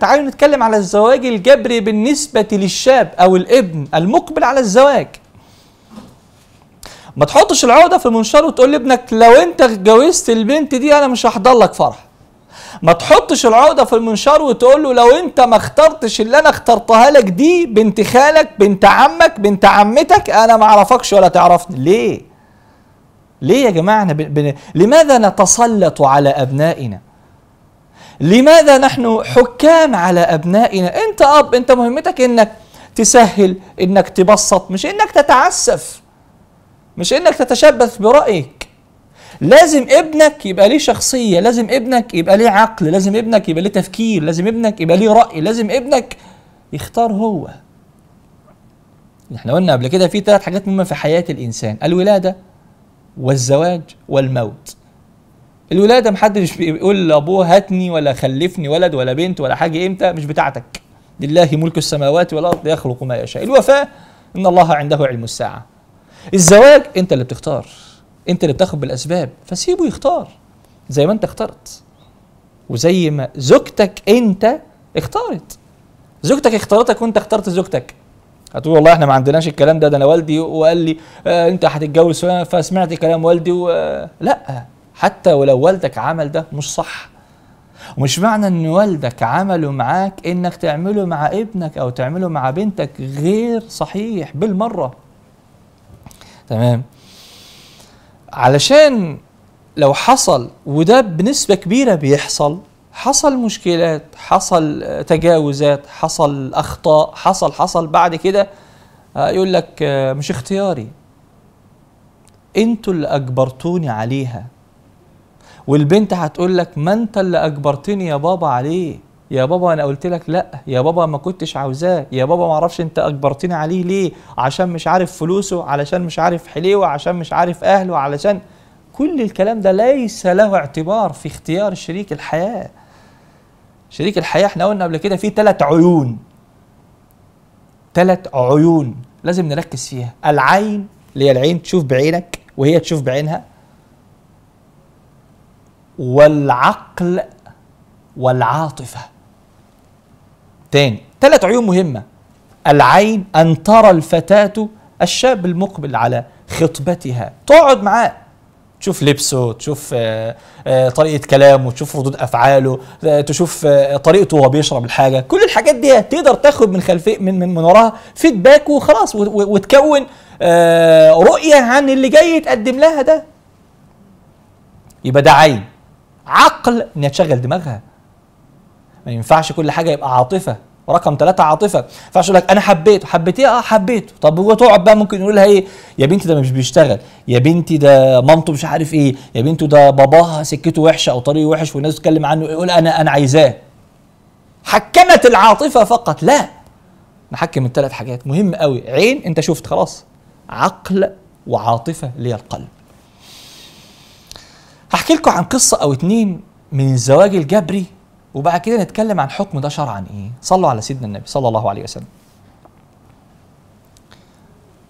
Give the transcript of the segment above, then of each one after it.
تعالوا نتكلم على الزواج الجبري بالنسبة للشاب أو الابن المقبل على الزواج ما تحطش العقدة في المنشار وتقول لابنك لو أنت اتجوزت البنت دي أنا مش هحضر لك فرح ما تحطش العقدة في المنشار وتقول له لو أنت ما اخترتش اللي أنا اخترتها لك دي بنت خالك بنت عمك بنت عمتك أنا ما أعرفكش ولا تعرفني ليه؟ ليه يا جماعة بن... لماذا نتسلط على أبنائنا؟ لماذا نحن حكام على أبنائنا أنت أب أنت مهمتك أنك تسهل أنك تبسط مش أنك تتعسف مش أنك تتشبث برأيك لازم ابنك يبقى ليه شخصية لازم ابنك يبقى ليه عقل لازم ابنك يبقى ليه تفكير لازم ابنك يبقى ليه رأي لازم ابنك يختار هو احنا قلنا قبل كده في ثلاث حاجات مهمة في حياة الإنسان الولادة والزواج والموت الولاده محدش بيقول لابوه هاتني ولا خلفني ولد ولا بنت ولا حاجه امتى مش بتاعتك لله ملك السماوات والارض يخلق ما يشاء الوفاه ان الله عنده علم الساعه الزواج انت اللي بتختار انت اللي بتاخد بالاسباب فسيبه يختار زي ما انت اخترت وزي ما زوجتك انت اختارت زوجتك اختارتك وانت اخترت زوجتك هتقول والله احنا ما عندناش الكلام ده ده انا والدي وقال لي اه انت هتتجوز فسمعت كلام والدي و... لا حتى ولو والدك عمل ده مش صح ومش معنى ان والدك عمله معاك انك تعمله مع ابنك او تعمله مع بنتك غير صحيح بالمره تمام علشان لو حصل وده بنسبه كبيره بيحصل حصل مشكلات حصل آه، تجاوزات حصل اخطاء حصل حصل بعد كده آه، يقول لك آه، مش اختياري انتوا اللي اجبرتوني عليها والبنت هتقول لك ما انت اللي اجبرتني يا بابا عليه يا بابا انا قلت لك لا يا بابا ما كنتش عاوزاه يا بابا ما اعرفش انت اجبرتني عليه ليه عشان مش عارف فلوسه علشان مش عارف حليوه عشان مش عارف اهله علشان كل الكلام ده ليس له اعتبار في اختيار شريك الحياه شريك الحياه احنا قلنا قبل كده في ثلاث عيون ثلاث عيون لازم نركز فيها العين اللي هي العين تشوف بعينك وهي تشوف بعينها والعقل والعاطفة تاني ثلاث عيون مهمة العين أن ترى الفتاة الشاب المقبل على خطبتها تقعد معاه تشوف لبسه تشوف آه، آه، طريقة كلامه تشوف ردود أفعاله آه، تشوف طريقته وهو بيشرب الحاجة كل الحاجات دي تقدر تاخد من خلفية من من, من وراها فيدباك وخلاص وتكون رؤية عن اللي جاي يتقدم لها ده يبقى ده عين عقل انها تشغل دماغها ما ينفعش كل حاجه يبقى عاطفه رقم ثلاثة عاطفة ما ينفعش يقول لك أنا حبيته حبيت إيه؟ أه حبيته طب هو تقعد بقى ممكن يقول لها إيه يا بنتي ده مش بيشتغل يا بنتي ده مامته مش عارف إيه يا بنته ده باباها سكته وحشة أو طريقه وحش والناس تتكلم عنه يقول أنا أنا عايزاه حكمت العاطفة فقط لا نحكم الثلاث حاجات مهم قوي عين أنت شفت خلاص عقل وعاطفة اللي هي القلب هحكي لكم عن قصة أو اتنين من الزواج الجبري وبعد كده نتكلم عن حكم ده شرعا إيه صلوا على سيدنا النبي صلى الله عليه وسلم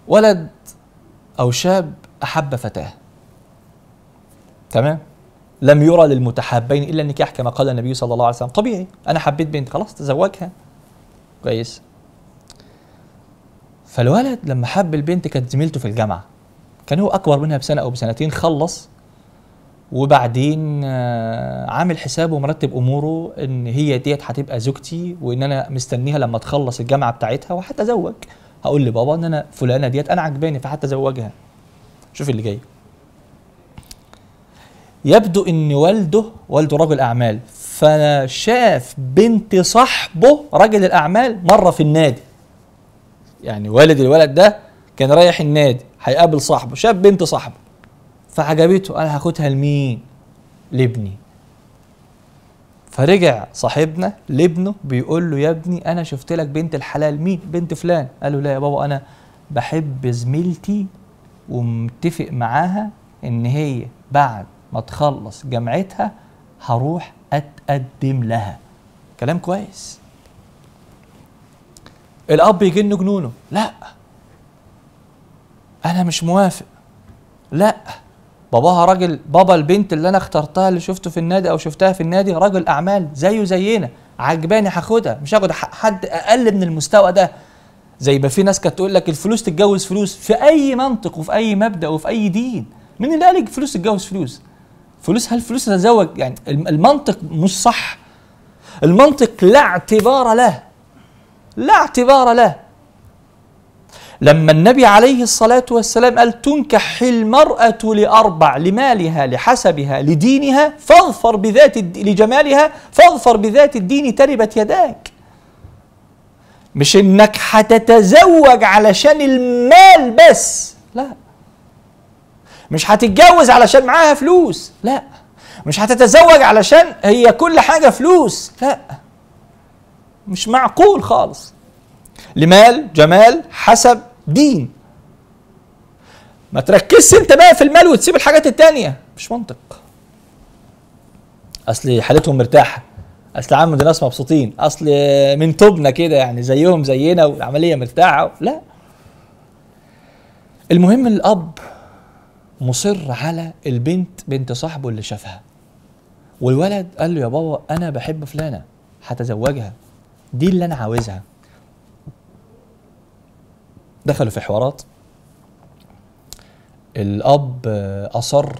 ولد أو شاب أحب فتاة تمام لم يرى للمتحابين إلا النكاح كما قال النبي صلى الله عليه وسلم طبيعي أنا حبيت بنت خلاص تزوجها كويس فالولد لما حب البنت كانت زميلته في الجامعة كان هو أكبر منها بسنة أو بسنتين خلص وبعدين آه، عامل حسابه ومرتب اموره ان هي ديت هتبقى زوجتي وان انا مستنيها لما تخلص الجامعه بتاعتها وهتزوج هقول لبابا ان انا فلانه ديت انا عجباني فهتزوجها شوف اللي جاي يبدو ان والده والده رجل اعمال فشاف بنت صاحبه رجل الاعمال مره في النادي يعني والد الولد ده كان رايح النادي هيقابل صاحبه شاف بنت صاحبه فعجبته قال هاخدها لمين لابني فرجع صاحبنا لابنه بيقول له يا ابني انا شفت لك بنت الحلال مين بنت فلان قال له لا يا بابا انا بحب زميلتي ومتفق معاها ان هي بعد ما تخلص جامعتها هروح اتقدم لها كلام كويس الاب يجن جنونه لا انا مش موافق لا باباها راجل بابا البنت اللي انا اخترتها اللي شفته في النادي او شفتها في النادي راجل اعمال زيه زينا عجباني هاخدها مش هاخد حد اقل من المستوى ده زي ما في ناس كانت تقول لك الفلوس تتجوز فلوس في اي منطق وفي اي مبدا وفي اي دين مين اللي قال فلوس تتجوز فلوس فلوس هل فلوس تتزوج يعني المنطق مش صح المنطق لا اعتبار له لا اعتبار له لما النبي عليه الصلاة والسلام قال تنكح المرأة لأربع لمالها لحسبها لدينها فاظفر بذات لجمالها فاظفر بذات الدين تربت يداك مش انك هتتزوج علشان المال بس لا مش هتتجوز علشان معاها فلوس لا مش هتتزوج علشان هي كل حاجة فلوس لا مش معقول خالص لمال جمال حسب دين ما تركزش انت بقى في المال وتسيب الحاجات التانية مش منطق اصل حالتهم مرتاحه اصل عم ده ناس مبسوطين اصل من توبنا كده يعني زيهم زينا والعمليه مرتاحه لا المهم الاب مصر على البنت بنت صاحبه اللي شافها والولد قال له يا بابا انا بحب فلانه هتزوجها دي اللي انا عاوزها دخلوا في حوارات الاب اصر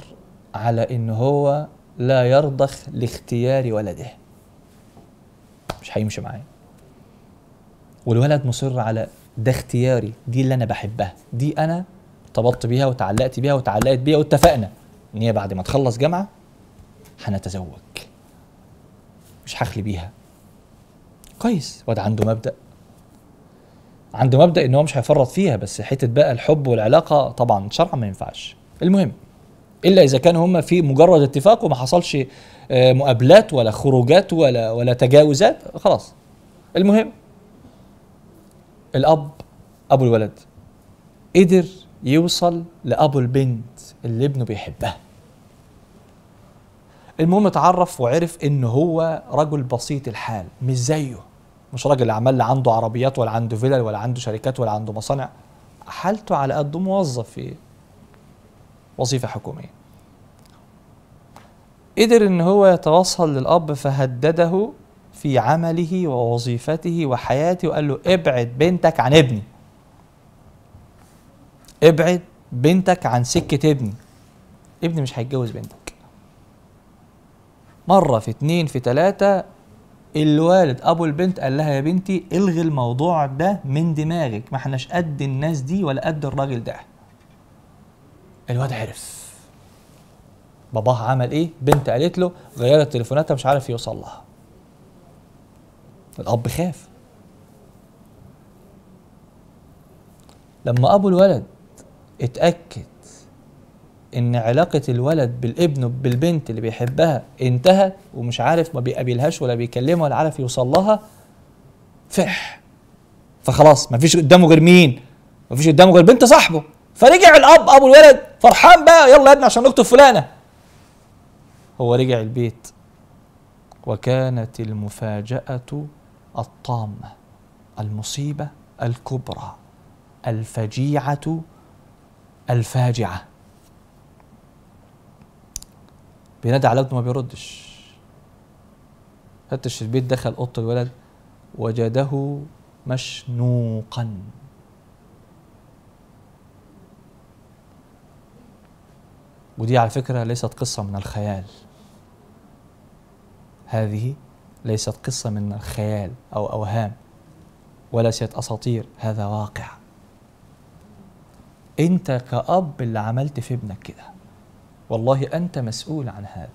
على ان هو لا يرضخ لاختيار ولده مش هيمشي معايا والولد مصر على ده اختياري دي اللي انا بحبها دي انا ارتبطت بيها وتعلقت بيها وتعلقت بيها واتفقنا ان هي بعد ما تخلص جامعه هنتزوج مش هخلي بيها كويس واد عنده مبدا عنده مبدا ان هو مش هيفرط فيها بس حته بقى الحب والعلاقه طبعا شرعا ما ينفعش المهم الا اذا كانوا هم في مجرد اتفاق وما حصلش آه، مقابلات ولا خروجات ولا ولا تجاوزات خلاص المهم الاب ابو الولد قدر يوصل لابو البنت اللي ابنه بيحبها المهم اتعرف وعرف ان هو رجل بسيط الحال مش زيه مش راجل اعمال لا عنده عربيات ولا عنده فيلل ولا عنده شركات ولا عنده مصانع حالته على قده موظف في وظيفه حكوميه قدر ان هو يتوصل للاب فهدده في عمله ووظيفته وحياته وقال له ابعد بنتك عن ابني ابعد بنتك عن سكه ابني ابني مش هيتجوز بنتك مره في اتنين في تلاته الوالد ابو البنت قال لها يا بنتي الغي الموضوع ده من دماغك ما احناش قد الناس دي ولا قد الراجل ده الواد عرف باباها عمل ايه بنت قالت له غيرت تليفوناتها مش عارف يوصل لها الاب خاف لما ابو الولد اتاكد ان علاقه الولد بالابن بالبنت اللي بيحبها انتهت ومش عارف ما بيقابلهاش ولا بيكلمها ولا عارف يوصل لها فرح فخلاص ما فيش قدامه غير مين ما فيش قدامه غير بنت صاحبه فرجع الاب ابو الولد فرحان بقى يلا يا ابني عشان نكتب فلانه هو رجع البيت وكانت المفاجاه الطامه المصيبه الكبرى الفجيعه الفاجعه بينادي على ابنه ما بيردش فتش البيت دخل اوضه الولد وجده مشنوقا ودي على فكره ليست قصه من الخيال هذه ليست قصه من الخيال او اوهام وليست اساطير هذا واقع انت كاب اللي عملت في ابنك كده والله أنت مسؤول عن هذا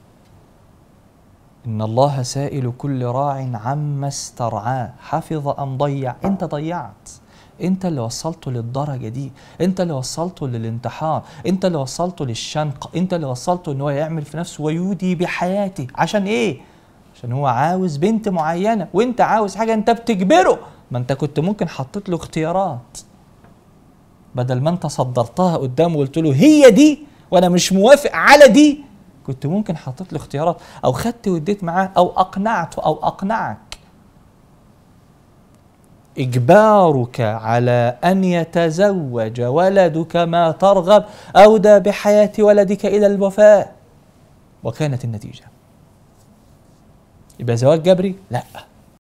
إن الله سائل كل راع عما استرعاه حفظ أم ضيع أنت ضيعت انت اللي وصلته للدرجه دي انت اللي وصلته للانتحار انت اللي وصلته للشنق انت اللي وصلته ان هو يعمل في نفسه ويودي بحياته عشان ايه عشان هو عاوز بنت معينه وانت عاوز حاجه انت بتجبره ما انت كنت ممكن حطيت له اختيارات بدل ما انت صدرتها قدامه وقلت له هي دي وانا مش موافق على دي كنت ممكن حطيت له اختيارات او خدت واديت معاه او اقنعته او اقنعك اجبارك على ان يتزوج ولدك ما ترغب اودى بحياه ولدك الى الوفاه وكانت النتيجه يبقى زواج جبري لا